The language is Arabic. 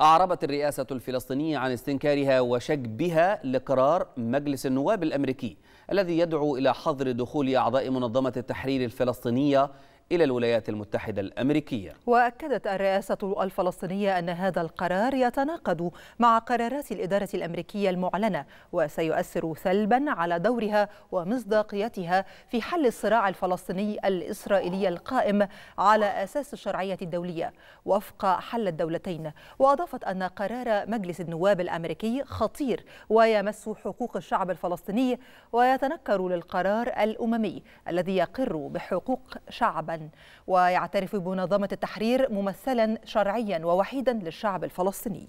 أعربت الرئاسة الفلسطينية عن استنكارها وشجبها لقرار مجلس النواب الأمريكي الذي يدعو إلى حظر دخول أعضاء منظمة التحرير الفلسطينية إلى الولايات المتحدة الأمريكية وأكدت الرئاسة الفلسطينية أن هذا القرار يتناقض مع قرارات الإدارة الأمريكية المعلنة وسيؤثر سلبا على دورها ومصداقيتها في حل الصراع الفلسطيني الإسرائيلي القائم على أساس الشرعية الدولية وفق حل الدولتين وأضافت أن قرار مجلس النواب الأمريكي خطير ويمس حقوق الشعب الفلسطيني ويتنكر للقرار الأممي الذي يقر بحقوق شعب ويعترف بمنظمة التحرير ممثلا شرعيا ووحيدا للشعب الفلسطيني